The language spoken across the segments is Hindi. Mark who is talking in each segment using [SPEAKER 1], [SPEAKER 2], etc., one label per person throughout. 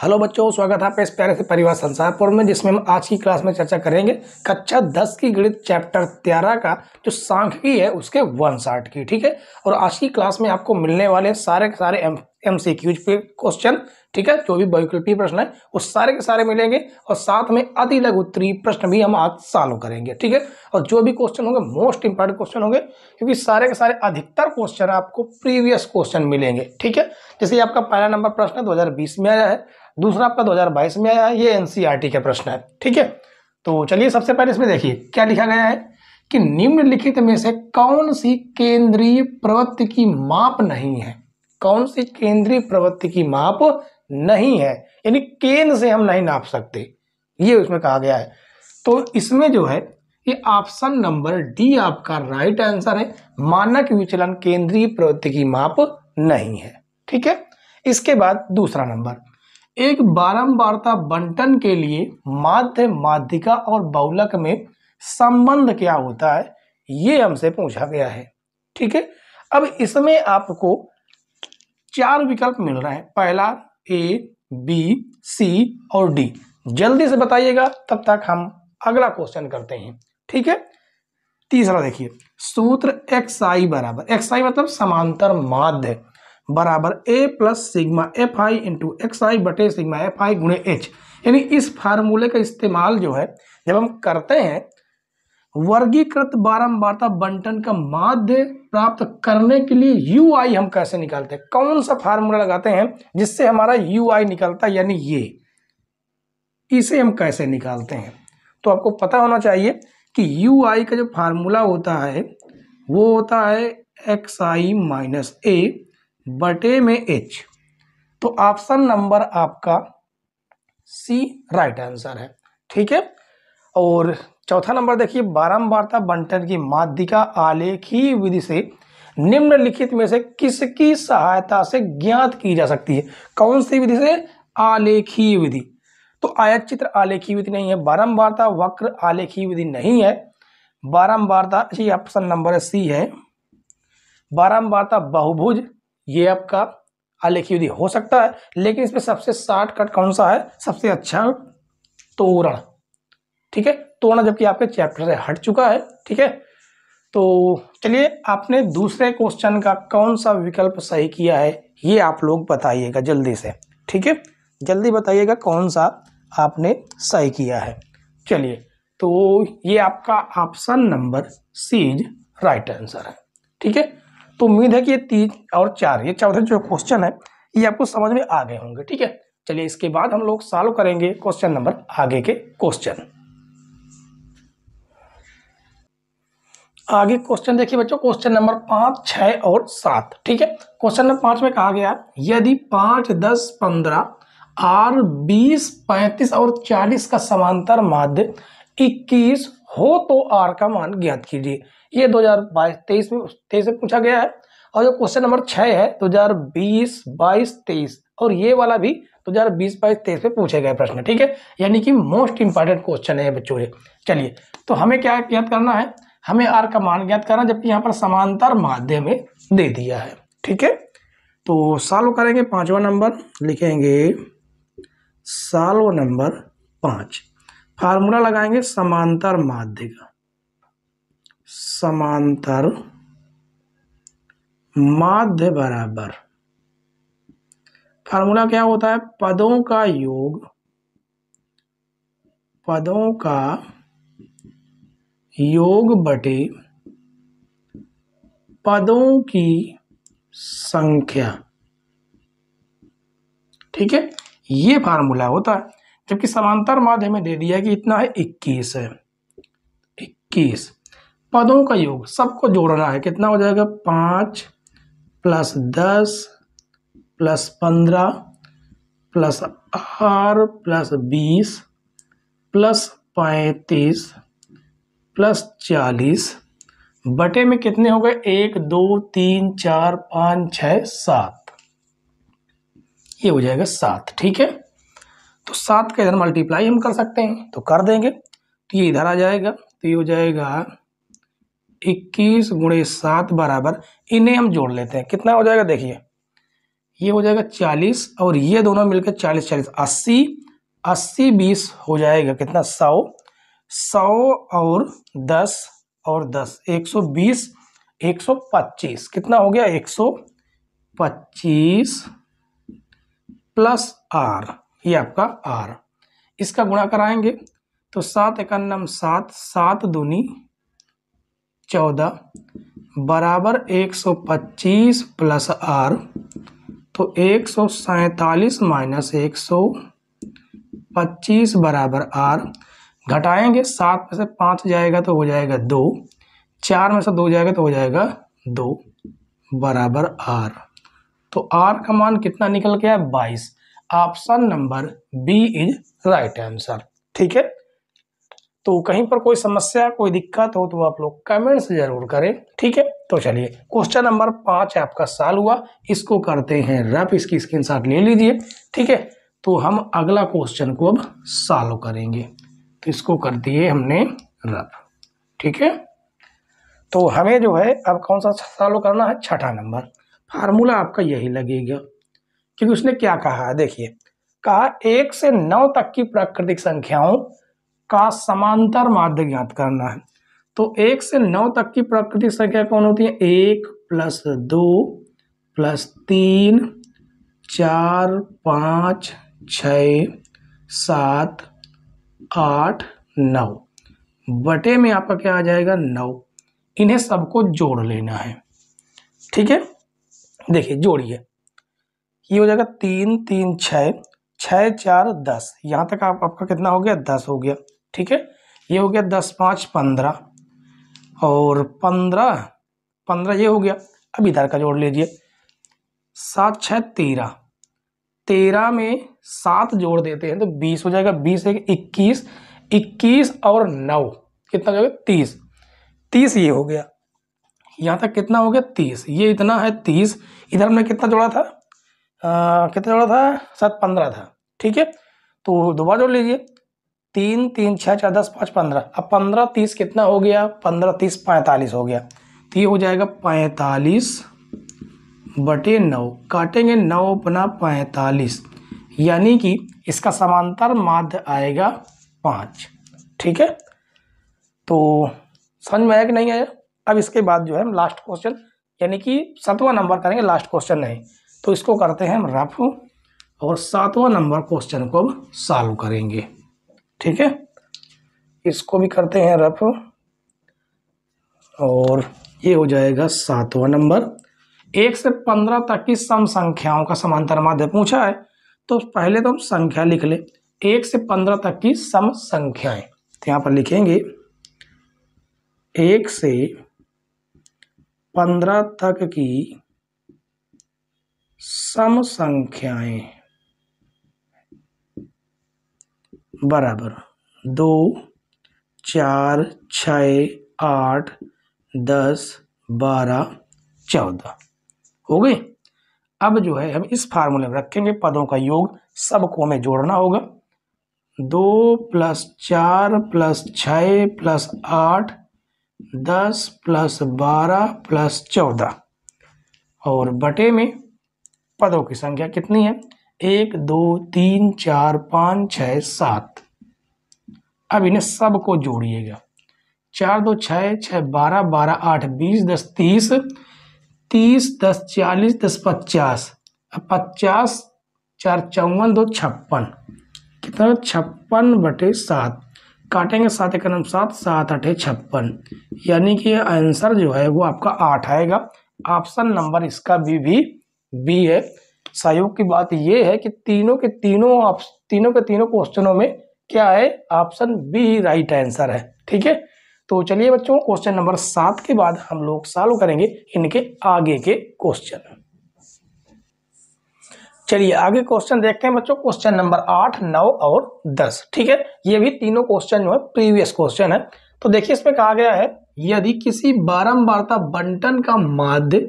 [SPEAKER 1] हेलो बच्चों स्वागत है आपका इस प्यारे से परिवार संसारपुर में जिसमें हम आज की क्लास में चर्चा करेंगे कक्षा दस की गणित चैप्टर तेरह का जो सांख्यिकी है उसके वन साठ की ठीक है और आज की क्लास में आपको मिलने वाले सारे के सारे एम एम सी क्यूज पे क्वेश्चन ठीक है जो भी वैकल्पिक प्रश्न है वो सारे के सारे मिलेंगे और साथ में अति लघु उत्तरी प्रश्न भी हम आज सॉल्व करेंगे ठीक है और जो भी क्वेश्चन होंगे मोस्ट इंपॉर्टेंट क्वेश्चन होंगे क्योंकि सारे के सारे अधिकतर क्वेश्चन आपको प्रीवियस क्वेश्चन मिलेंगे ठीक है जैसे आपका पहला नंबर प्रश्न दो में आया है दूसरा आपका 2022 में आया ये एनसीईआरटी e का प्रश्न है ठीक है तो चलिए सबसे पहले इसमें देखिए क्या लिखा गया है कि निम्नलिखित में से कौन सी केंद्रीय प्रवृत्ति की माप नहीं है कौन सी केंद्रीय प्रवृत्ति की माप नहीं है यानी केंद्र से हम नहीं नाप सकते ये उसमें कहा गया है तो इसमें जो है ये ऑप्शन नंबर डी आपका राइट आंसर है मानक विचलन केंद्रीय प्रवृत्ति की माप नहीं है ठीक है इसके बाद दूसरा नंबर एक बारंबारता बंटन के लिए माध्य माध्यिका और बहुलक में संबंध क्या होता है ये हमसे पूछा गया है ठीक है अब इसमें आपको चार विकल्प मिल रहे हैं पहला ए बी सी और डी जल्दी से बताइएगा तब तक हम अगला क्वेश्चन करते हैं ठीक है तीसरा देखिए सूत्र एक्स आई बराबर एक्स आई मतलब समांतर माध्य बराबर A plus sigma F I into X I बटे सिग्मा एफ आई गुणे एच यानी इस फार्मूले का इस्तेमाल जो है जब हम करते हैं वर्गीकृत बारंबारता बंटन का माध्य प्राप्त करने के लिए यू आई हम कैसे निकालते हैं कौन सा फार्मूला लगाते हैं जिससे हमारा यू आई निकलता है यानी ये इसे हम कैसे निकालते हैं तो आपको पता होना चाहिए कि यू आई का जो फार्मूला होता है वो होता है एक्स आई माइनस ए बटे में एच तो ऑप्शन नंबर आपका सी राइट आंसर है ठीक है और चौथा नंबर देखिए बारंबारता बंटन की माध्यिका आलेखी विधि से निम्नलिखित में से किसकी सहायता से ज्ञात की जा सकती है कौन सी विधि से आलेखी विधि तो आयत चित्र आलेखी विधि नहीं है बारंबारता वक्र आलेखी विधि नहीं है बारंबारता ऑप्शन नंबर सी है बारंबारता बहुभुज ये आपका अलेख्युदी हो सकता है लेकिन इसमें सबसे शार्ट कट कौन सा है सबसे अच्छा तोरण ठीक है तोरण जबकि आपके चैप्टर से हट चुका है ठीक है तो चलिए आपने दूसरे क्वेश्चन का कौन सा विकल्प सही किया है ये आप लोग बताइएगा जल्दी से ठीक है जल्दी बताइएगा कौन सा आपने सही किया है चलिए तो ये आपका option number C is right answer है ठीक है तो उम्मीद है कि ये तीन और चार ये चौदह जो क्वेश्चन है ये आपको समझ में आ गए होंगे ठीक है चलिए इसके बाद हम लोग सॉल्व करेंगे क्वेश्चन नंबर आगे के क्वेश्चन आगे क्वेश्चन देखिए बच्चों क्वेश्चन नंबर पाँच छः और सात ठीक है क्वेश्चन नंबर पाँच में कहा गया यदि पाँच दस पंद्रह आर बीस पैंतीस और चालीस का समांतर माध्य इक्कीस हो तो आर का मान ज्ञात कीजिए ये दो हजार बाईस तेईस में तेईस में पूछा गया है और जो क्वेश्चन नंबर छः है दो हजार बीस बाईस तेईस और ये वाला भी दो हजार बीस बाईस तेईस में पूछे गए प्रश्न ठीक है यानी कि मोस्ट इंपॉर्टेंट क्वेश्चन है बच्चों चलिए तो हमें क्या याद करना है हमें आर का मान ज्ञात करना जबकि यहाँ पर समांतर माध्य में दे दिया है ठीक है तो साल्व करेंगे पांचवा नंबर लिखेंगे साल्व नंबर पाँच फार्मूला लगाएंगे समांतर माध्य का समांतर माध्य बराबर फार्मूला क्या होता है पदों का योग पदों का योग बटे पदों की संख्या ठीक है ये फार्मूला होता है जबकि समांतर माध्य में दे दिया कि इतना है इक्कीस है इक्कीस पदों का योग सबको जोड़ना है कितना हो जाएगा पाँच प्लस दस प्लस पंद्रह प्लस आर प्लस बीस प्लस पैंतीस प्लस चालीस बटे में कितने हो गए एक दो तीन चार पाँच छ सात ये हो जाएगा सात ठीक है तो सात का इधर मल्टीप्लाई हम कर सकते हैं तो कर देंगे तो ये इधर आ जाएगा तो ये हो जाएगा इक्कीस गुणे सात बराबर इन्हें हम जोड़ लेते हैं कितना हो जाएगा देखिए ये हो जाएगा चालीस और ये दोनों मिलकर चालीस चालीस अस्सी अस्सी बीस हो जाएगा कितना सौ सौ और दस और दस एक सौ बीस एक सौ पच्चीस कितना हो गया एक सौ पच्चीस प्लस आर ये आपका आर इसका गुणा कराएंगे तो सात इक्यानम सात सात दूनी चौदह बराबर एक सौ पच्चीस प्लस आर तो एक सौ सैतालीस माइनस एक सौ पच्चीस बराबर आर घटाएंगे सात में से पाँच जाएगा तो हो जाएगा दो चार में से दो जाएगा तो हो जाएगा दो बराबर आर तो आर का मान कितना निकल गया बाईस option number B is right answer ठीक है तो कहीं पर कोई समस्या कोई दिक्कत हो तो आप लोग कमेंट्स जरूर करें ठीक है तो चलिए क्वेश्चन नंबर पाँच आपका साल हुआ इसको करते हैं रैप इसकी स्क्रीन ले लीजिए ठीक है तो हम अगला क्वेश्चन को अब सॉल्व करेंगे तो इसको कर दिए हमने रब ठीक है तो हमें जो है अब कौन सा सॉल्व करना है छठा नंबर फार्मूला आपका यही लगेगा क्योंकि उसने क्या कहा है देखिए कहा एक से नौ तक की प्राकृतिक संख्याओं का समांतर माध्य ज्ञात करना है तो एक से नौ तक की प्राकृतिक संख्या कौन होती है एक प्लस दो प्लस तीन चार पाँच छ सात आठ नौ बटे में आपका क्या आ जाएगा नौ इन्हें सबको जोड़ लेना है ठीक है देखिए जोड़िए ये हो जाएगा तीन तीन छः छः चार दस यहाँ तक आप आपका कितना हो गया दस हो गया ठीक है ये हो गया दस पाँच पंद्रह और पंद्रह पंद्रह ये हो गया अब इधर का जोड़ लीजिए सात छः तेरह तेरह में सात जोड़ देते हैं तो बीस हो जाएगा बीस एक इक्कीस इक्कीस और नौ कितना हो गया तीस तीस ये हो गया यहाँ तक कितना हो गया तीस ये इतना है तीस इधर हमने कितना जोड़ा था आ, कितना जोड़ा था सात पंद्रह था ठीक है तो दोबारा जोड़ लीजिए तीन तीन छः चार दस पाँच पंद्रह अब पंद्रह तीस कितना हो गया पंद्रह तीस पैंतालीस हो गया तो ये हो जाएगा पैंतालीस बटे नौ काटेंगे नौ अपना पैंतालीस यानी कि इसका समांतर माध्य आएगा पाँच ठीक है तो समझ में आया कि नहीं आया अब इसके बाद जो है हम लास्ट क्वेश्चन यानी कि सातवां नंबर करेंगे लास्ट क्वेश्चन नहीं तो इसको करते हैं हम रफ और सातवां नंबर क्वेश्चन को हम सॉल्व करेंगे ठीक है इसको भी करते हैं रफ और ये हो जाएगा सातवां नंबर एक से पंद्रह तक की सम संख्याओं का समांतर माध्य पूछा है तो पहले तो हम संख्या लिख लें एक से पंद्रह तक की सम संख्याएं तो यहां पर लिखेंगे एक से पंद्रह तक की सम संख्याएं बराबर दो चार छ आठ दस बारह चौदह हो गए अब जो है हम इस फार्मूले में रखेंगे पदों का योग सबको हमें जोड़ना होगा दो प्लस चार प्लस छ प्लस आठ दस प्लस बारह प्लस चौदह और बटे में पदों की संख्या कितनी है एक दो तीन चार पाँच छः सात अब इन्हें सबको जोड़िएगा चार दो छः छः बारह बारह आठ बीस दस तीस तीस दस चालीस दस पचास अब पचास चार चौवन दो छप्पन कितना छप्पन बटे सात काटेंगे सात एक नम सात सात अठे छप्पन यानी कि आंसर जो है वो आपका आठ आएगा ऑप्शन नंबर इसका बी भी बी है सहयोग की बात ये है कि तीनों के तीनों तीनों के तीनों क्वेश्चनों में क्या है ऑप्शन बी ही राइट आंसर है ठीक है तो चलिए बच्चों क्वेश्चन नंबर सात के बाद हम लोग सॉल्व करेंगे इनके आगे के क्वेश्चन चलिए आगे क्वेश्चन देखते हैं बच्चों क्वेश्चन नंबर आठ नौ और दस ठीक है ये भी तीनों क्वेश्चन जो है प्रीवियस क्वेश्चन है तो देखिए इसमें कहा गया है यदि किसी बारंबारता बंटन का माध्य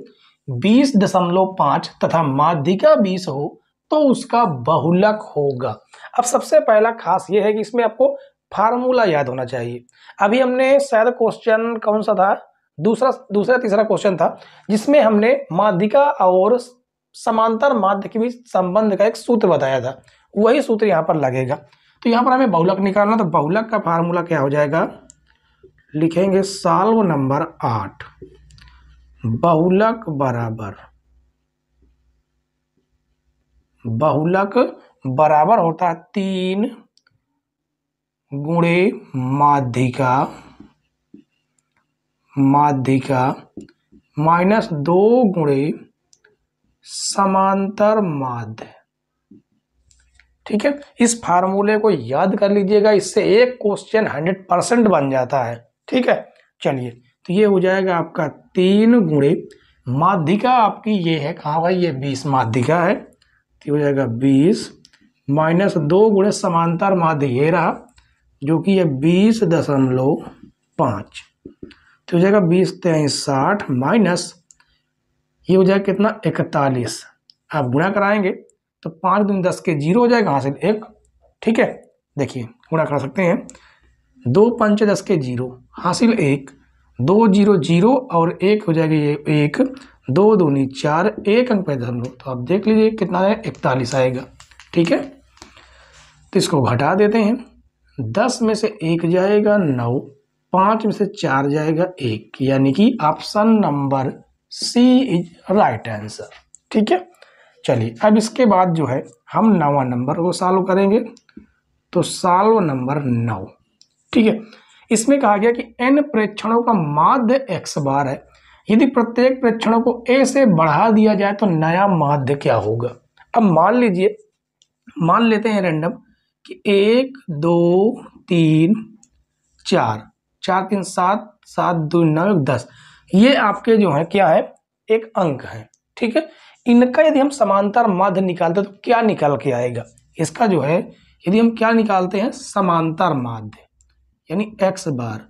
[SPEAKER 1] बीस दशमलव पांच तथा माध्यिका बीस हो तो उसका बहुलक होगा अब सबसे पहला खास ये है कि इसमें आपको फार्मूला याद होना चाहिए अभी हमने शायद क्वेश्चन कौन सा था दूसरा दूसरा तीसरा क्वेश्चन था जिसमें हमने माध्यिका और समांतर माध्य के बीच संबंध का एक सूत्र बताया था वही सूत्र यहाँ पर लगेगा तो यहाँ पर हमें बहुलक निकालना तो बहुलक का फार्मूला क्या हो जाएगा लिखेंगे साल्व नंबर आठ बहुलक बराबर बहुलक बराबर होता है तीन गुणे माध्यिका माध्यिका माइनस दो गुणे समांतर माध्य ठीक है इस फार्मूले को याद कर लीजिएगा इससे एक क्वेश्चन हंड्रेड परसेंट बन जाता है ठीक है चलिए तो ये हो जाएगा आपका तीन गुणे माध्यिका आपकी ये है कहाँ भाई ये बीस माध्यिका है हो जाएगा बीस माइनस दो गुणे समांतर रहा जो कि है बीस दशमलव पाँच तो हो जाएगा बीस तेईस साठ माइनस ये हो जाएगा कितना इकतालीस आप गुणा कराएंगे तो पाँच दिन दस के जीरो हो जाएगा हासिल एक ठीक है देखिए गुणा करा सकते हैं दो पंच दस के जीरो हासिल एक दो जीरो जीरो और एक हो जाएगा ये एक दो दूनी चार एक अंक पे धर लो तो आप देख लीजिए कितना है इकतालीस आएगा ठीक है तो इसको घटा देते हैं दस में से एक जाएगा नौ पाँच में से चार जाएगा एक यानी कि option number C is right answer ठीक है चलिए अब इसके बाद जो है हम नवा नंबर को सॉल्व करेंगे तो सॉल्व नंबर नौ ठीक है इसमें कहा गया कि एन प्रेक्षणों का माध्य एक्स बार है यदि प्रत्येक प्रेक्षणों को ए से बढ़ा दिया जाए तो नया माध्य क्या होगा अब मान लीजिए मान लेते हैं रैंडम कि एक दो तीन चार चार तीन सात सात दो नौ एक दस ये आपके जो है क्या है एक अंक है ठीक है इनका यदि हम समांतर माध्य निकालते तो क्या निकाल के आएगा इसका जो है यदि हम क्या निकालते हैं समांतर माध्य यानी एक्स बार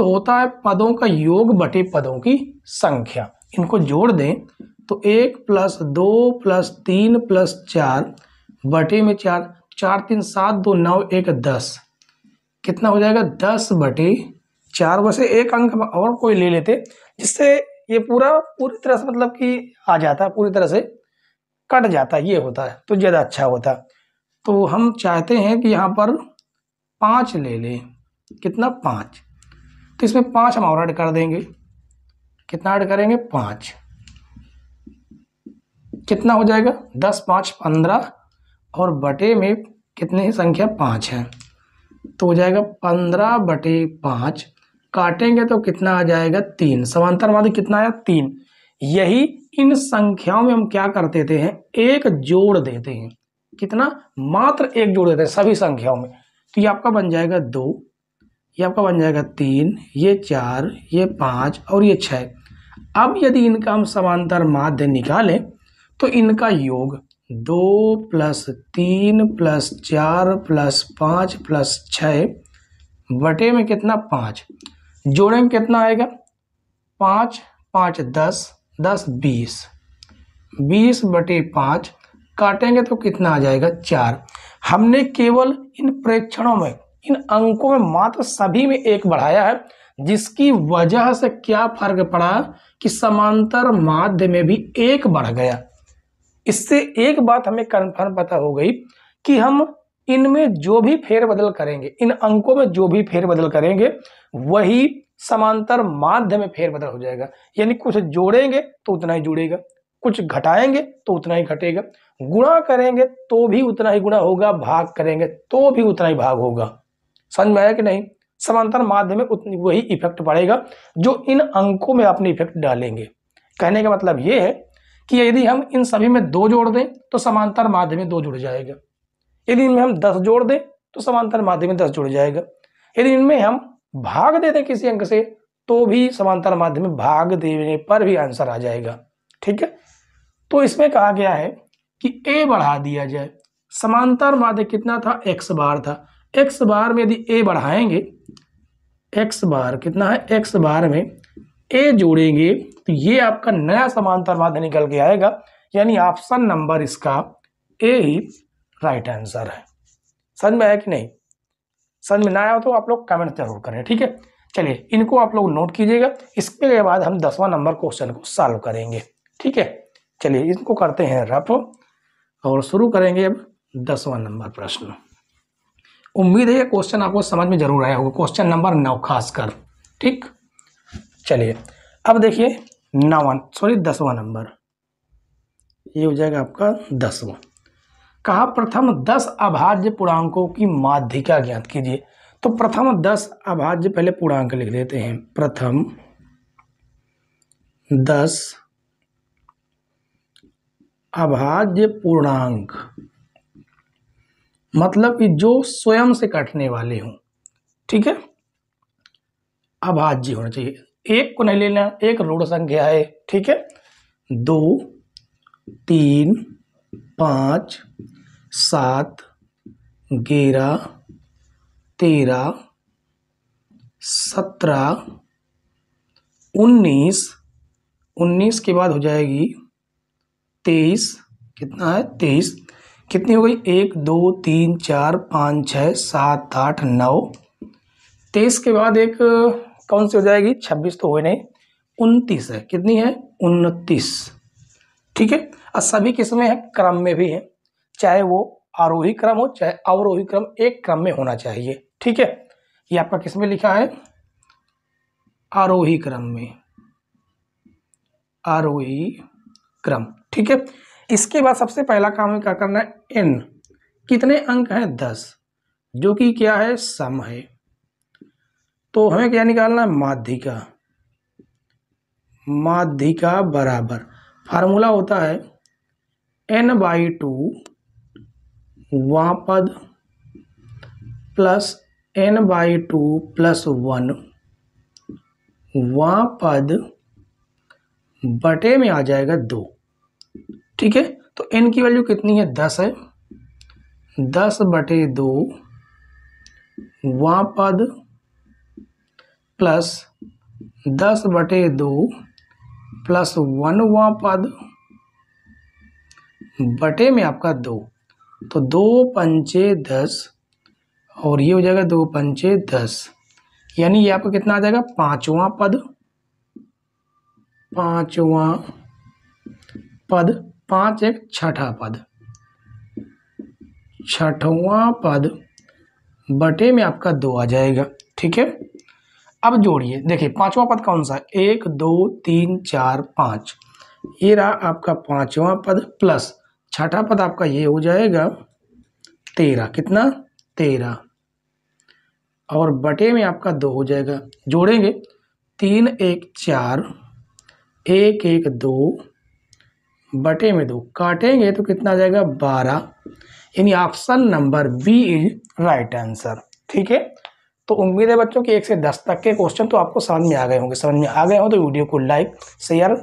[SPEAKER 1] तो होता है पदों का योग बटे पदों की संख्या इनको जोड़ दें तो एक प्लस दो प्लस तीन प्लस चार बटे में चार चार तीन सात दो नौ एक दस कितना हो जाएगा दस बटे चार वैसे एक अंक और कोई ले लेते जिससे ये पूरा पूरी तरह से मतलब कि आ जाता है पूरी तरह से कट जाता है ये होता है तो ज़्यादा अच्छा होता तो हम चाहते हैं कि यहाँ पर पाँच ले लें कितना पाँच तो इसमें पाँच हम और ऐड कर देंगे कितना ऐड करेंगे पाँच कितना हो जाएगा दस पाँच पंद्रह और बटे में कितनी संख्या पाँच है तो हो जाएगा पंद्रह बटे पाँच काटेंगे तो कितना आ जाएगा तीन समांतर माध्य कितना आया तीन यही इन संख्याओं में हम क्या कर देते हैं एक जोड़ देते हैं कितना मात्र एक जोड़ देते हैं सभी संख्याओं में तो ये आपका बन जाएगा दो ये आपका बन जाएगा तीन ये चार ये पाँच और ये छः अब यदि इनका हम समांतर माध्य निकालें तो इनका योग दो प्लस तीन प्लस चार प्लस पाँच प्लस छः बटे में कितना पाँच जोड़े में कितना आएगा पाँच पाँच दस दस बीस बीस बटे पाँच काटेंगे तो कितना आ जाएगा चार हमने केवल इन प्रेक्षणों में इन अंकों में मात्र सभी में एक बढ़ाया है जिसकी वजह से क्या फर्क पड़ा कि समांतर माध्य में भी एक बढ़ गया इससे एक बात हमें कन्फर्म पता हो गई कि हम इनमें जो भी फेरबदल करेंगे इन अंकों में जो भी फेरबदल करेंगे वही समांतर माध्य में फेरबदल हो जाएगा यानी कुछ जोड़ेंगे तो उतना ही जुड़ेगा कुछ घटाएंगे तो उतना ही घटेगा गुणा करेंगे तो भी उतना ही गुणा होगा भाग करेंगे तो भी उतना ही भाग होगा समझ में आया कि नहीं समांतर माध्य में उतनी वही इफेक्ट पड़ेगा जो इन अंकों में अपने इफेक्ट डालेंगे कहने का मतलब ये है कि यदि हम इन सभी में दो जोड़ दें तो समांतर माध्य में दो जुड़ जाएगा यदि इनमें हम दस जोड़ दें तो समांतर माध्य में दस जुड़ जाएगा यदि इनमें हम भाग दे दें किसी अंक से तो भी समांतर माध्य में भाग देने पर भी आंसर आ जाएगा ठीक है तो इसमें कहा गया है कि ए बढ़ा दिया जाए समांतर माध्य कितना था एक्स बार था एक्स बार में यदि ए बढ़ाएंगे एक्स बार कितना है एक्स बार में ए जोड़ेंगे तो ये आपका नया समांतर माध्य निकल के आएगा यानी ऑप्शन नंबर इसका ए ही राइट आंसर है समझ में आया कि नहीं समझ में ना आया तो आप लोग कमेंट जरूर करें ठीक है चलिए इनको आप लोग नोट कीजिएगा इसके बाद हम दसवां नंबर क्वेश्चन को सॉल्व करेंगे ठीक है चलिए इनको करते हैं रफ और शुरू करेंगे अब दसवां नंबर प्रश्न उम्मीद है ये क्वेश्चन आपको समझ में जरूर आया होगा क्वेश्चन नंबर नौ खासकर ठीक चलिए अब देखिए नवन सॉरी दसवां नंबर ये हो जाएगा आपका दसवां कहा प्रथम दस अभाज्य पूर्णांकों की माध्यिका ज्ञात कीजिए तो प्रथम दस अभाज्य पहले पूर्णांक लिख देते हैं प्रथम दस अभाज्य पूर्णांक मतलब कि जो स्वयं से कटने वाले हों ठीक है अभाज्य होना चाहिए एक को नहीं लेना एक रूढ़ संख्या है ठीक है दो तीन पाँच सात ग्यारह तेरह सत्रह उन्नीस उन्नीस के बाद हो जाएगी तेईस कितना है तेईस कितनी हो गई एक दो तीन चार पाँच छः सात आठ नौ तेईस के बाद एक कौन सी हो जाएगी छब्बीस तो हुए नहीं उनतीस है कितनी है उनतीस ठीक है और सभी किस्में हैं क्रम में भी है चाहे वो आरोही क्रम हो चाहे अवरोही क्रम एक क्रम में होना चाहिए ठीक है ये आपका किसमें लिखा है आरोही क्रम में आरोही क्रम ठीक है इसके बाद सबसे पहला काम क्या करना है एन कितने अंक हैं दस जो कि क्या है सम है तो हमें क्या निकालना है माध्यिका माध्यिका बराबर फार्मूला होता है एन बाई टू वापद plus N by two plus one वापद बटे में आ जाएगा दो ठीक है तो एन की वैल्यू कितनी है दस है दस बटे दो वाँ पद प्लस दस बटे दो प्लस वन वाँ पद बटे में आपका दो तो दो पंचे दस और ये हो जाएगा दो पंचे दस यानी ये आपका कितना आ जाएगा पांचवा पद पांचवा पद पाँच एक छठा पद छठवा पद बटे में आपका दो आ जाएगा ठीक है अब जोड़िए देखिए पांचवा पद कौन सा एक दो तीन चार पाँच ये रहा आपका पांचवा पद प्लस छठा पद आपका ये हो जाएगा तेरह कितना तेरह और बटे में आपका दो हो जाएगा जोड़ेंगे तीन एक चार एक एक दो बटे में दो काटेंगे तो कितना आ जाएगा बारह यानी option number B is right answer ठीक है तो उम्मीद है बच्चों कि एक से दस तक के क्वेश्चन तो आपको समझ में आ गए होंगे समझ में आ गए हो तो वीडियो को लाइक शेयर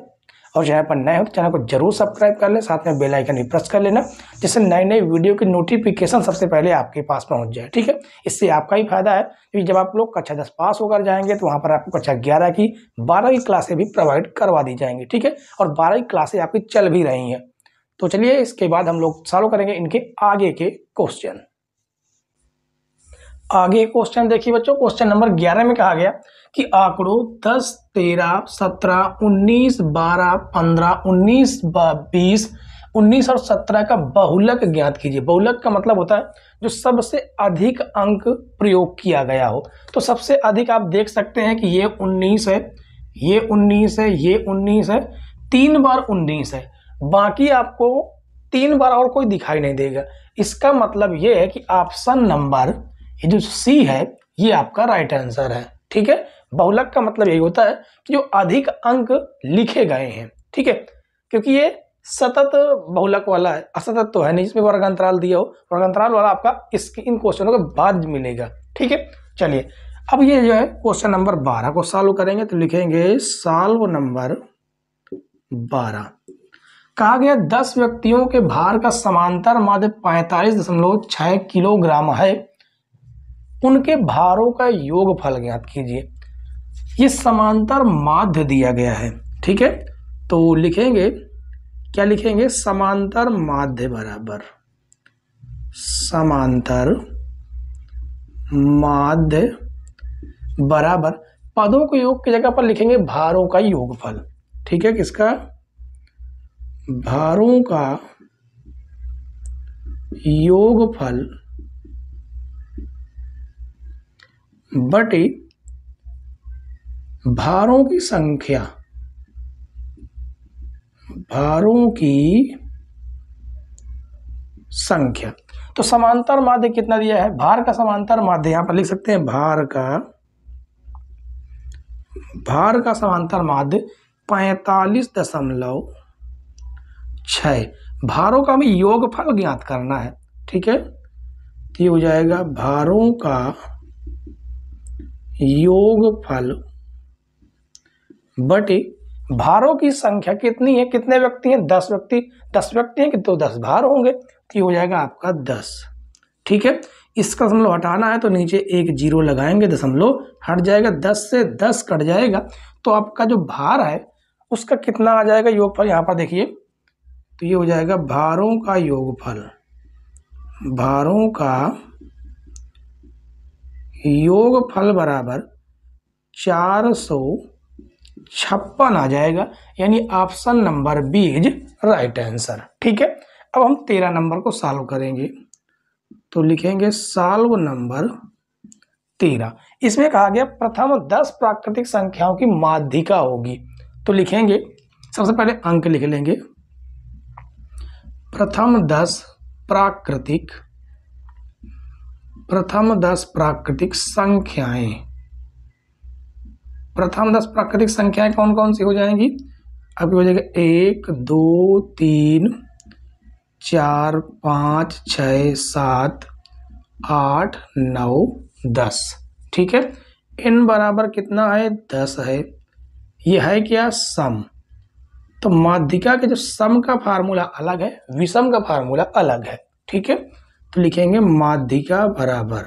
[SPEAKER 1] और चैनल पर नए हो तो चैनल को जरूर सब्सक्राइब कर ले साथ में बेल आइकन भी प्रेस कर लेना जिससे नए नए वीडियो की नोटिफिकेशन सबसे पहले आपके पास पहुंच जाए ठीक है इससे आपका ही फायदा है क्योंकि जब आप लोग कक्षा दस पास होकर जाएंगे तो वहाँ पर आपको कक्षा ग्यारह की बारह की भी प्रोवाइड करवा दी जाएंगी ठीक है और बारह की आपकी चल भी रही हैं तो चलिए इसके बाद हम लोग सॉल्व करेंगे इनके आगे के क्वेश्चन आगे क्वेश्चन देखिए बच्चों क्वेश्चन नंबर ग्यारह में कहा गया कि आंकड़ों दस तेरह सत्रह उन्नीस बारह पंद्रह उन्नीस बीस उन्नीस और सत्रह का बहुलक ज्ञात कीजिए बहुलक का मतलब होता है जो सबसे अधिक अंक प्रयोग किया गया हो तो सबसे अधिक आप देख सकते हैं कि ये उन्नीस है ये उन्नीस है ये उन्नीस है तीन बार उन्नीस है बाकी आपको तीन बार और कोई दिखाई नहीं देगा इसका मतलब ये है कि ऑप्शन नंबर ये जो सी है ये आपका राइट आंसर है ठीक है बहुलक का मतलब यही होता है कि जो अधिक अंक लिखे गए हैं ठीक है क्योंकि ये सतत बहुलक वाला है असतत तो है नहीं इसमें वर्ग अंतराल दिया हो वर्ग अंतराल वाला आपका इसके इन क्वेश्चनों के बाद मिलेगा ठीक है चलिए अब ये जो है क्वेश्चन नंबर बारह को सॉल्व करेंगे तो लिखेंगे सॉल्व नंबर बारह कहा गया दस व्यक्तियों के भार का समांतर माध्य पैंतालीस दशमलव छः किलोग्राम है उनके भारों का योग फल ज्ञात कीजिए ये समांतर माध्य दिया गया है ठीक है तो लिखेंगे क्या लिखेंगे समांतर माध्य बराबर समांतर माध्य बराबर पदों के योग की जगह पर लिखेंगे भारों का योगफल ठीक है किसका भारों का योगफल बटे भारों की संख्या भारों की संख्या तो समांतर माध्य कितना दिया है भार का समांतर माध्य यहां पर लिख सकते हैं भार का भार का समांतर माध्य पैंतालीस दशमलव छ भारों का हमें योगफल ज्ञात करना है ठीक है तो ये हो जाएगा भारों का योग फल बटे भारों की संख्या कितनी है कितने व्यक्ति हैं दस व्यक्ति दस व्यक्ति हैं कि तो दस भार होंगे तो ये हो जाएगा आपका दस ठीक है इसका दशमलव हटाना है तो नीचे एक जीरो लगाएंगे दशमलव हट जाएगा दस से दस कट जाएगा तो आपका जो भार है उसका कितना आ जाएगा योगफल यहाँ पर देखिए तो ये हो जाएगा भारों का योगफल भारों का योग फल बराबर चार सौ छप्पन आ जाएगा यानी option number B is right answer ठीक है अब हम तेरह नंबर को सॉल्व करेंगे तो लिखेंगे सॉल्व नंबर तेरह इसमें कहा गया प्रथम दस प्राकृतिक संख्याओं की माध्यिका होगी तो लिखेंगे सबसे पहले अंक लिख लेंगे प्रथम दस प्राकृतिक प्रथम दस प्राकृतिक संख्याएं प्रथम दस प्राकृतिक संख्याएं कौन कौन सी हो जाएंगी अभी हो जाएगा एक दो तीन चार पाँच छ सात आठ नौ दस ठीक है इन बराबर कितना है दस है यह है क्या सम तो माध्यिका के जो सम का फार्मूला अलग है विषम का फार्मूला अलग है ठीक है तो लिखेंगे माध्यिका बराबर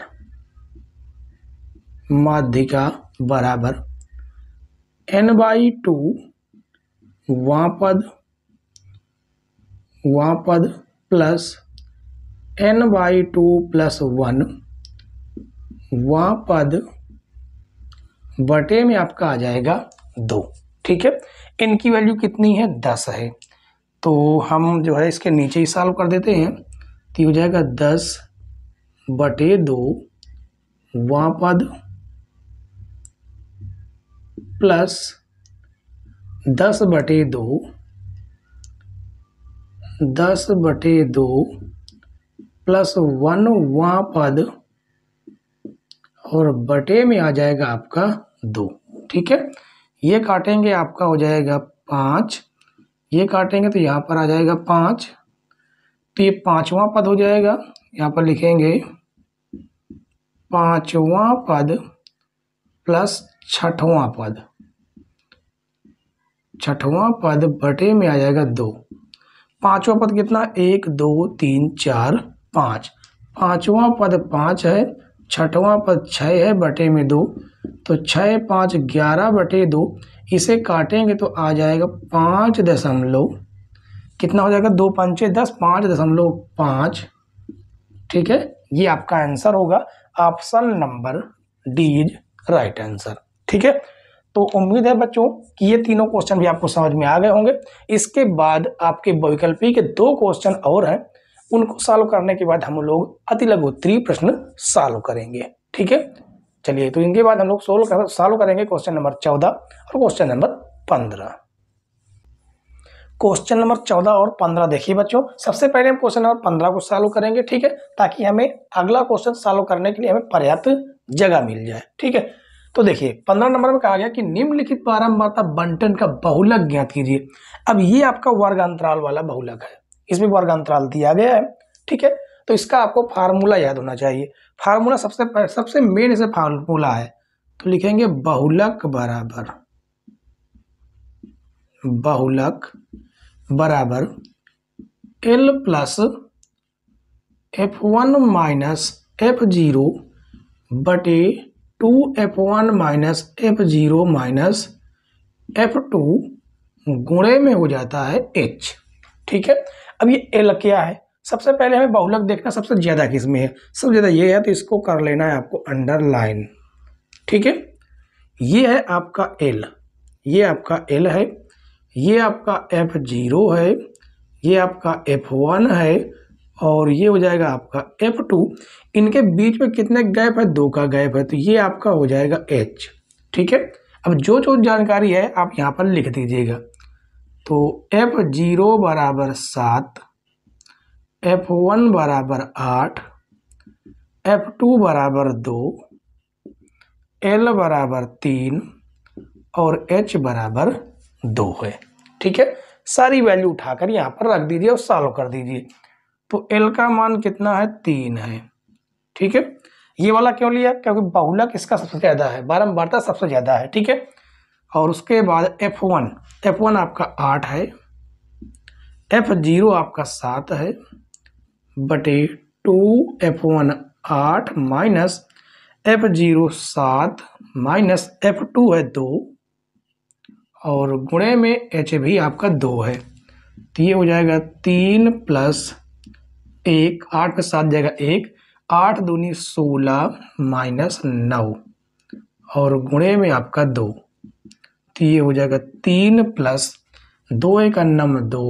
[SPEAKER 1] माध्यिका बराबर एन बाई टू वापद वापद plus N by two plus one वापद बटे में आपका आ जाएगा दो ठीक है इनकी वैल्यू कितनी है दस है तो हम जो है इसके नीचे ही सॉल्व कर देते हैं तो हो जाएगा दस बटे दो व पद प्लस दस बटे दो दस बटे दो प्लस वन व पद और बटे में आ जाएगा आपका दो ठीक है ये काटेंगे आपका हो जाएगा पाँच ये काटेंगे तो यहाँ पर आ जाएगा पाँच ये पांचवा पद हो जाएगा यहाँ पर लिखेंगे पांचवा पद प्लस छठवा पद छठवा पद बटे में आ जाएगा दो पांचवा पद कितना एक दो तीन चार पाँच पांचवा पद पाँच है छठवां पद छः है बटे में दो तो छः पाँच ग्यारह बटे दो इसे काटेंगे तो आ जाएगा पाँच दशमलव कितना हो जाएगा दो पंचे दस पाँच दशमलव पाँच ठीक है ये आपका आंसर होगा option number D is right answer ठीक है तो उम्मीद है बच्चों कि ये तीनों क्वेश्चन भी आपको समझ में आ गए होंगे इसके बाद आपके वैकल्पिक दो क्वेश्चन और हैं उनको सॉल्व करने के बाद हम लोग अति लघुत्तरीय प्रश्न सॉल्व करेंगे ठीक है चलिए तो इनके बाद हम लोग सोल्व कर सॉल्व करेंगे क्वेश्चन नंबर चौदह और क्वेश्चन नंबर पंद्रह क्वेश्चन नंबर चौदह और पंद्रह देखिए बच्चों सबसे पहले हम क्वेश्चन नंबर पंद्रह को सॉल्व करेंगे ठीक है ताकि हमें अगला क्वेश्चन सॉल्व करने के लिए हमें पर्याप्त जगह मिल जाए ठीक है तो देखिए पंद्रह नंबर में कहा गया कि निम्नलिखित बारंबारता बंटन का बहुलक ज्ञात कीजिए अब ये आपका वर्ग अंतराल वाला बहुलक है इसमें वर्ग अंतराल दिया गया है ठीक है तो इसका आपको फार्मूला याद होना चाहिए फार्मूला सबसे सबसे मेन इसे फार्मूला है तो लिखेंगे बहुलक बराबर बहुलक बराबर L plus F one minus F zero बटे two F one minus F zero minus F two गुणे में हो जाता है एच ठीक है अब ये एल क्या है सबसे पहले हमें बहुलक देखना सबसे ज़्यादा किस में है सबसे ज़्यादा ये है तो इसको कर लेना है आपको अंडरलाइन ठीक है ये है आपका एल ये आपका एल है ये आपका एफ जीरो है ये आपका एफ वन है और ये हो जाएगा आपका एफ टू इनके बीच में कितने गैप है दो का गैप है तो ये आपका हो जाएगा एच ठीक है अब जो जो जानकारी है आप यहाँ पर लिख दीजिएगा तो एफ जीरो बराबर सात एफ वन बराबर आठ एफ टू बराबर दो एल बराबर तीन और एच बराबर दो है ठीक है सारी वैल्यू उठाकर यहाँ पर रख दीजिए और सॉल्व कर दीजिए तो एल का मान कितना है तीन है ठीक है ये वाला क्यों लिया क्योंकि बहुलक इसका सबसे ज़्यादा है बारम्बारता सबसे ज़्यादा है ठीक है और उसके बाद एफ वन एफ वन आपका आठ है एफ जीरो आपका सात है बटे टू एफ वन आठ माइनस एफ जीरो सात माइनस एफ टू है दो और गुणे में एच भी आपका दो है तो ये हो जाएगा तीन प्लस एक आठ में सात जाएगा एक आठ दूनी सोलह माइनस नौ और गुणे में आपका दो तो ये हो जाएगा तीन प्लस दो एक अन्नम दो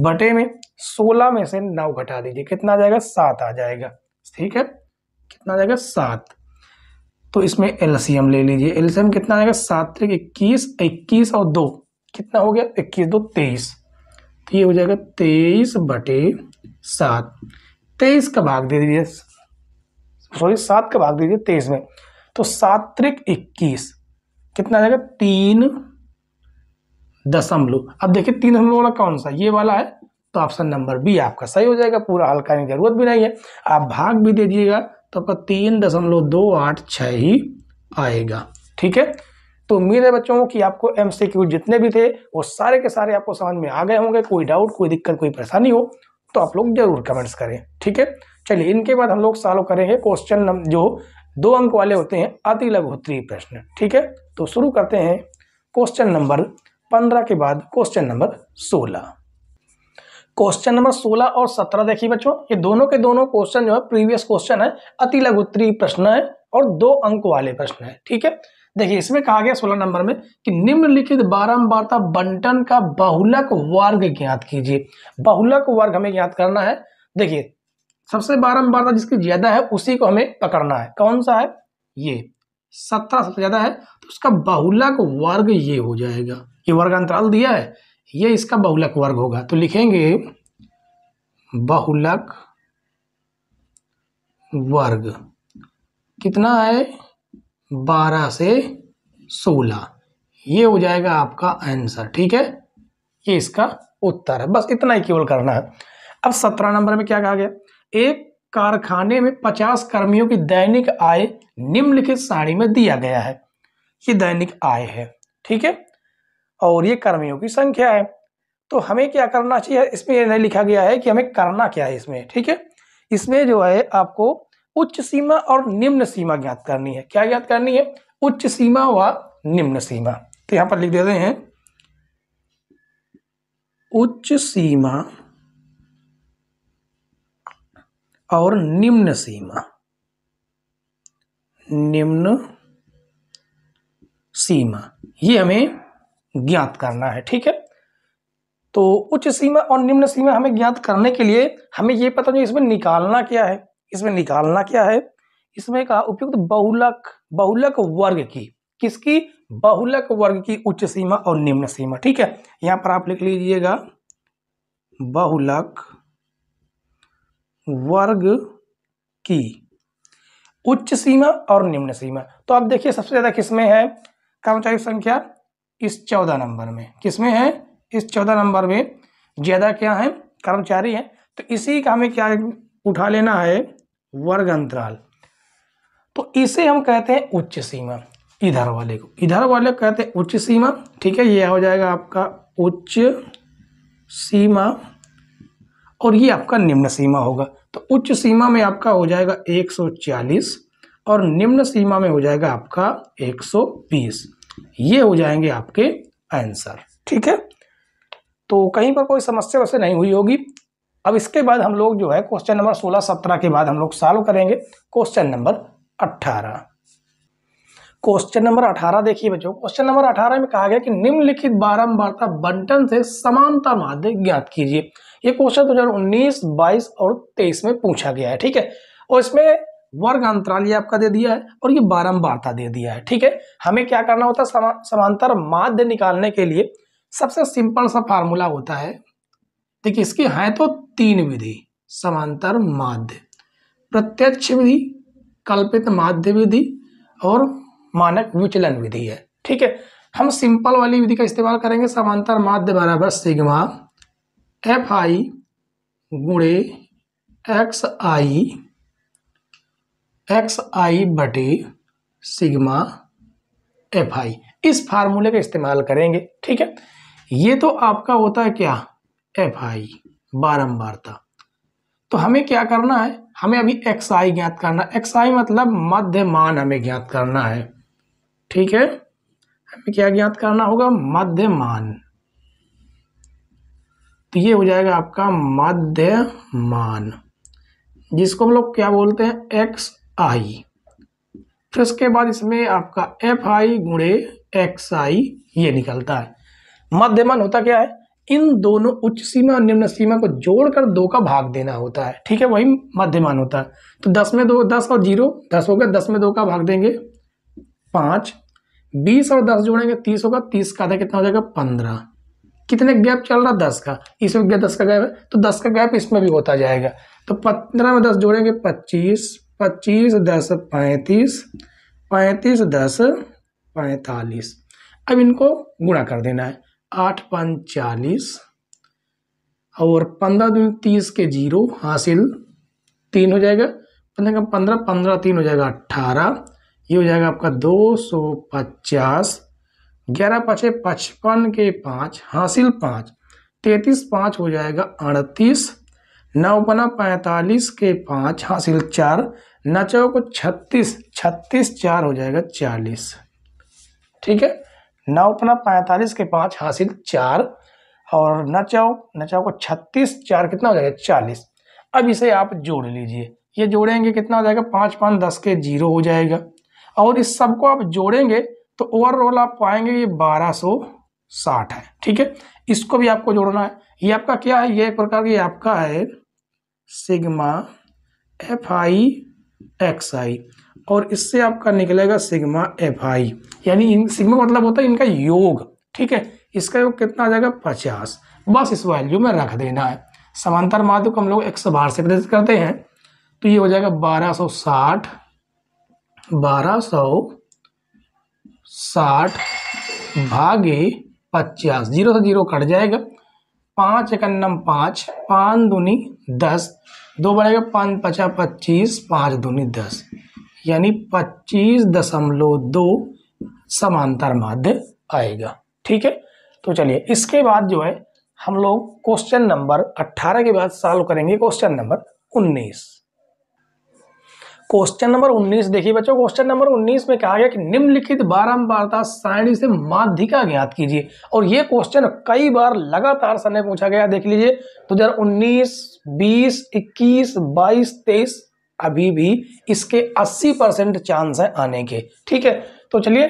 [SPEAKER 1] बटे में सोलह में से नौ घटा दीजिए कितना आ जाएगा सात आ जाएगा ठीक है कितना आ जाएगा सात तो इसमें एलसीएम ले लीजिए एलसीएम कितना आएगा सात तरीक इक्कीस इक्कीस और दो कितना हो गया इक्कीस दो तेईस तो ये हो जाएगा तेईस बटे सात तेईस का भाग दे दीजिए सॉरी सात का भाग दीजिए तेईस में तो सात इक्कीस कितना आ जाएगा तीन दशमलव अब देखिए तीन दशमलव वाला कौन सा ये वाला है तो ऑप्शन नंबर बी आपका सही हो जाएगा पूरा हल करने की जरूरत भी नहीं है आप भाग भी दे दीजिएगा तो आपका तीन दशमलव दो आठ छः ही आएगा ठीक है तो उम्मीद है बच्चों कि आपको एम सी क्यू जितने भी थे वो सारे के सारे आपको समझ में आ गए होंगे कोई डाउट कोई दिक्कत कोई परेशानी हो तो आप लोग जरूर कमेंट्स करें ठीक है चलिए इनके बाद हम लोग सॉल्व करेंगे क्वेश्चन जो दो अंक वाले होते हैं अति लघुत्री प्रश्न ठीक है तो शुरू करते हैं क्वेश्चन नंबर पंद्रह के बाद क्वेश्चन नंबर सोलह क्वेश्चन नंबर 16 और 17 देखिए बच्चों ये दोनों के दोनों क्वेश्चन जो है प्रीवियस क्वेश्चन है अति लघु प्रश्न है और दो अंक वाले प्रश्न है ठीक है देखिए इसमें कहा गया सोलह नंबर में कि निम्नलिखित बारंबारता बंटन का बहुलक वर्ग ज्ञात कीजिए बहुलक वर्ग हमें ज्ञात करना है देखिए सबसे बारंबारता जिसकी ज्यादा है उसी को हमें पकड़ना है कौन सा है ये सत्रह सबसे ज्यादा है तो उसका बहुलक वर्ग ये हो जाएगा ये वर्ग अंतराल दिया है ये इसका बहुलक वर्ग होगा तो लिखेंगे बहुलक वर्ग कितना है बारह से सोलह ये हो जाएगा आपका आंसर ठीक है ये इसका उत्तर है बस इतना ही केवल करना है अब सत्रह नंबर में क्या कहा गया एक कारखाने में पचास कर्मियों की दैनिक आय निम्नलिखित साड़ी में दिया गया है ये दैनिक आय है ठीक है और ये कर्मियों की संख्या है तो हमें क्या करना चाहिए इसमें यह नहीं लिखा गया है कि हमें करना क्या है इसमें ठीक है इसमें जो है आपको उच्च सीमा और निम्न सीमा ज्ञात करनी है क्या ज्ञात करनी है उच्च सीमा व निम्न सीमा तो यहां पर लिख देते हैं उच्च सीमा और निम्न सीमा निम्न सीमा ये हमें ज्ञात करना है ठीक है तो उच्च सीमा और निम्न सीमा हमें ज्ञात करने के लिए हमें ये पता नहीं इसमें निकालना क्या है इसमें निकालना क्या है इसमें कहा उपयुक्त बहुलक बहुलक वर्ग की किसकी बहुलक वर्ग की उच्च सीमा और निम्न सीमा ठीक है यहां पर आप लिख लीजिएगा बहुलक वर्ग की उच्च सीमा और निम्न सीमा तो आप देखिए सबसे ज़्यादा किसमें है कर्मचारी संख्या इस चौदह नंबर में किसमें है इस चौदह नंबर में ज़्यादा क्या है कर्मचारी है तो इसी का हमें क्या उठा लेना है वर्ग अंतराल तो इसे हम कहते हैं उच्च सीमा इधर वाले को इधर वाले को कहते हैं उच्च सीमा ठीक है ये हो जाएगा आपका उच्च सीमा और ये आपका निम्न सीमा होगा तो उच्च सीमा में आपका हो जाएगा 140 और निम्न सीमा में हो जाएगा आपका 120 ये हो जाएंगे आपके आंसर ठीक है तो कहीं पर कोई समस्या वैसे नहीं हुई होगी अब इसके बाद हम लोग जो है क्वेश्चन नंबर सोलह सत्रह के बाद हम लोग सॉल्व करेंगे क्वेश्चन नंबर अट्ठारह क्वेश्चन नंबर अठारह देखिए बच्चों क्वेश्चन नंबर अठारह में कहा गया कि निम्नलिखित बारंबारता बंटन से समानता माध्य ज्ञात कीजिए ये क्वेश्चन दो हजार उन्नीस बाईस और तेईस में पूछा गया है ठीक है और इसमें वर्ग अंतराल ये आपका दे दिया है और ये बारंबारता दे दिया है ठीक है हमें क्या करना होता है समांतर माध्य निकालने के लिए सबसे सिंपल सा फार्मूला होता है देखिए इसकी हैं तो तीन विधि समांतर माध्य प्रत्यक्ष विधि कल्पित माध्य विधि और मानक विचलन विधि है ठीक है हम सिंपल वाली विधि का इस्तेमाल करेंगे समांतर माध्य बराबर सिग्मा एफ आई गुणे एक्स आई एक्स आई बटे सिग्मा एफ आई इस फार्मूले का इस्तेमाल करेंगे ठीक है ये तो आपका होता है क्या एफ आई बारम्बारता तो हमें क्या करना है हमें अभी एक्स आई ज्ञात करना एक्स आई मतलब मध्य मान हमें ज्ञात करना है ठीक है हमें क्या ज्ञात करना होगा मध्य मान तो ये हो जाएगा आपका मध्य मान जिसको हम लोग क्या बोलते हैं एक्स आई फिर उसके बाद इसमें आपका एफ आई गुणे एक्स आई ये निकलता है मध्यमान होता क्या है इन दोनों उच्च सीमा और निम्न सीमा को जोड़कर दो का भाग देना होता है ठीक है वही मध्यमान होता है तो दस में दो दस और जीरो दस हो गया दस में दो का भाग देंगे पाँच बीस और दस जोड़ेंगे तीस होगा तीस का आधा कितना हो जाएगा पंद्रह कितने गैप चल रहा दस का इसमें गया दस का गैप है तो दस का गैप इसमें भी होता जाएगा तो पंद्रह में दस जोड़ेंगे पच्चीस पच्चीस दस पैंतीस पैंतीस दस पैंतालीस अब इनको गुणा कर देना है आठ पाँच चालीस और पंद्रह दिन तीस के जीरो हासिल तीन हो जाएगा पंद्रह का पंद्रह पंद्रह तीन हो जाएगा अट्ठारह ये हो जाएगा आपका दो सौ पचास ग्यारह पचे पचपन के पाँच हासिल पाँच तैतीस पाँच हो जाएगा अड़तीस नौ बना पैंतालीस के पाँच हासिल चार न को छत्तीस छत्तीस चार हो जाएगा चालीस ठीक है नौ पना पैंतालीस के पाँच हासिल चार और न चौ न चौ को छत्तीस चार कितना हो जाएगा चालीस अब इसे आप जोड़ लीजिए ये जोड़ेंगे कितना हो जाएगा पाँच पाँच दस के जीरो हो जाएगा और इस सबको आप जोड़ेंगे तो ओवरऑल आप पाएंगे ये बारह सौ साठ है ठीक है इसको भी आपको जोड़ना है ये आपका क्या है ये एक प्रकार की आपका है sigma F I X I और इससे आपका निकलेगा सिग्मा एफ आई यानी इन सिग्मा का मतलब होता है इनका योग ठीक है इसका योग कितना आ जाएगा पचास बस इस वैल्यू में रख देना है समांतर माध्यम को हम लोग एक सौ से प्रदर्शित करते हैं तो ये हो जाएगा बारह सौ साठ बारह सौ साठ भागे पचास जीरो से जीरो कट जाएगा पाँच इकन्नम पाँच पाँच दूनी दस दो बढ़ेगा पाँच पचास पच्चीस पाँच दूनी दस यानी पच्चीस दशमलव दो समांतर माध्य आएगा ठीक है तो चलिए इसके बाद जो है हम लोग क्वेश्चन नंबर अट्ठारह के बाद सॉल्व करेंगे क्वेश्चन नंबर उन्नीस क्वेश्चन नंबर 19 देखिए बच्चों क्वेश्चन नंबर 19 में कहा गया कि निम्नलिखित बारंबारता सारणी से माध्यिका ज्ञात कीजिए और ये क्वेश्चन कई बार लगातार समय पूछा गया देख लीजिए दो हजार उन्नीस बीस इक्कीस बाईस तेईस अभी भी इसके 80 परसेंट चांस है आने के ठीक है तो चलिए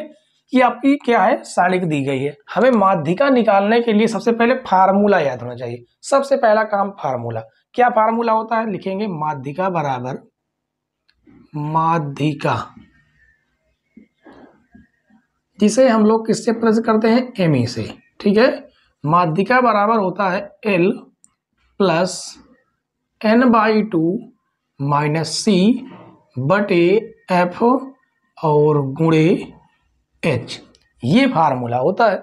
[SPEAKER 1] ये आपकी क्या है सारिक दी गई है हमें माध्यिका निकालने के लिए सबसे पहले फार्मूला याद होना चाहिए सबसे पहला काम फार्मूला क्या फार्मूला होता है लिखेंगे माध्यिका बराबर माध्यिका जिसे हम लोग किससे प्रेस करते हैं एम ई e से ठीक है माध्यिका बराबर होता है L plus N by two minus C बटे एफ और गुणे एच ये फार्मूला होता है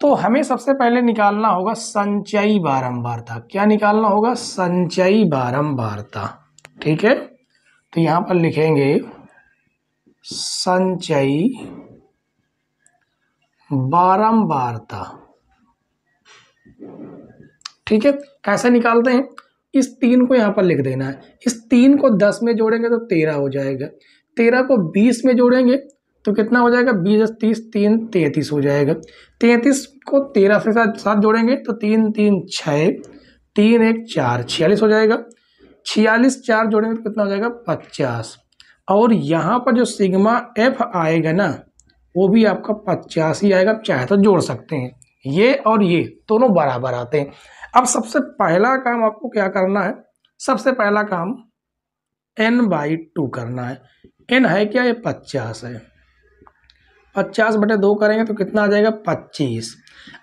[SPEAKER 1] तो हमें सबसे पहले निकालना होगा संचयी बारंबारता क्या निकालना होगा संचयी बारंबारता ठीक है तो यहाँ पर लिखेंगे संचयी बारंबारता ठीक है कैसे निकालते हैं इस तीन को यहाँ पर लिख देना है इस तीन को दस में जोड़ेंगे तो तेरह हो जाएगा तेरह को बीस में जोड़ेंगे तो कितना हो जाएगा बीस दस तीस तीन तैंतीस हो जाएगा तैंतीस को तेरह से साथ साथ जोड़ेंगे तो तीन तीन छः तीन एक चार छियालीस हो जाएगा छियालीस चार जोड़ेंगे तो कितना हो जाएगा पचास और यहाँ पर जो सिग्मा एफ आएगा ना वो भी आपका पचास ही आएगा आप चाहे तो जोड़ सकते हैं ये और ये दोनों बराबर आते हैं अब सबसे पहला काम आपको क्या करना है सबसे पहला काम एन बाई टू करना है एन है क्या ये पचास है पचास बटे दो करेंगे तो कितना आ जाएगा पच्चीस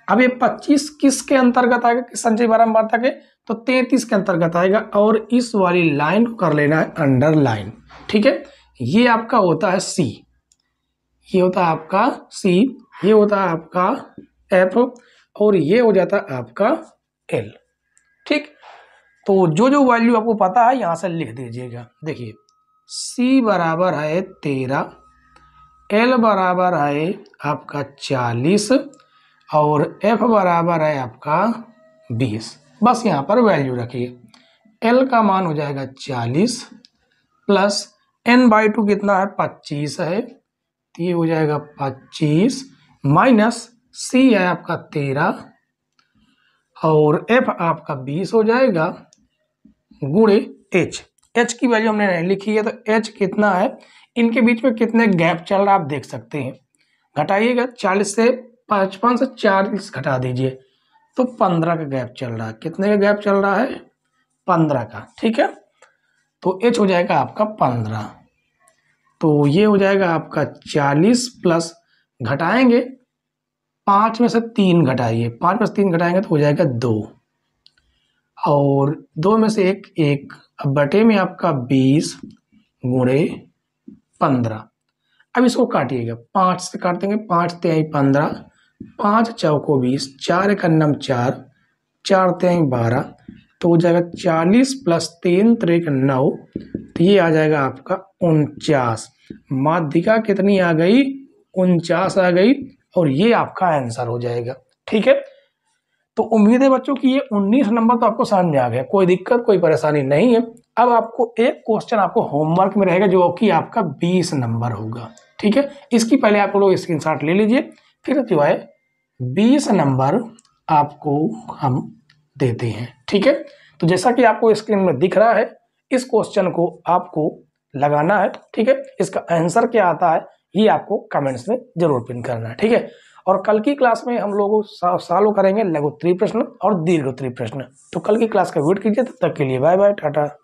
[SPEAKER 1] अब ये 25 किस के अंतर्गत आएगा कि संजय बारह वार्ता के तो 33 के अंतर्गत आएगा और इस वाली लाइन को कर लेना है अंडरलाइन ठीक है ये आपका होता है सी ये होता है आपका सी ये होता है आपका एफ और ये हो जाता है आपका एल ठीक तो जो जो वैल्यू आपको पता है यहाँ से लिख दीजिएगा देखिए सी बराबर है तेरह एल बराबर है आपका चालीस और एफ बराबर है आपका बीस बस यहाँ पर वैल्यू रखिए एल का मान हो जाएगा चालीस प्लस एन बाई टू कितना है पच्चीस है तो ये हो जाएगा पच्चीस माइनस सी है आपका तेरह और एफ आपका बीस हो जाएगा गुणे एच एच की वैल्यू हमने नहीं लिखी है तो एच कितना है इनके बीच में कितने गैप चल रहा आप देख सकते हैं घटाइएगा चालीस से पचपन से चालीस घटा दीजिए तो पंद्रह का गैप चल रहा है कितने का गैप चल रहा है पंद्रह का ठीक है तो एच हो जाएगा आपका पंद्रह तो ये हो जाएगा आपका चालीस प्लस घटाएंगे पाँच में से तीन घटाइए पाँच में से तीन घटाएंगे तो हो जाएगा दो और दो में से एक एक बटे में आपका बीस गुणे पंद्रह अब इसको काटिएगा पाँच से काट देंगे पाँच तेई पंद्रह पाँच चौको बीस चार इकन्नम चार चार तेंग बारह तो हो जाएगा चालीस प्लस तीन त्रिक नौ तो ये आ जाएगा आपका उनचास माध्यिका कितनी आ गई उनचास आ गई और ये आपका आंसर हो जाएगा ठीक है तो उम्मीद है बच्चों कि ये 19 नंबर तो आपको समझ में आ गया कोई दिक्कत कोई परेशानी नहीं है अब आपको एक क्वेश्चन आपको होमवर्क में रहेगा जो कि आपका 20 नंबर होगा ठीक है इसकी पहले आप लोग स्क्रीनशॉट ले लीजिए फिर जो है बीस नंबर आपको हम देते हैं ठीक है तो जैसा कि आपको स्क्रीन में दिख रहा है इस क्वेश्चन को आपको लगाना है ठीक है इसका आंसर क्या आता है ये आपको कमेंट्स में जरूर पिन करना है ठीक है और कल की क्लास में हम लोग सॉल्व करेंगे लघु लघुत्री प्रश्न और दीर्घ दीर्घोत्री प्रश्न तो कल की क्लास का वेट कीजिए तब तक के लिए बाय बाय टाटा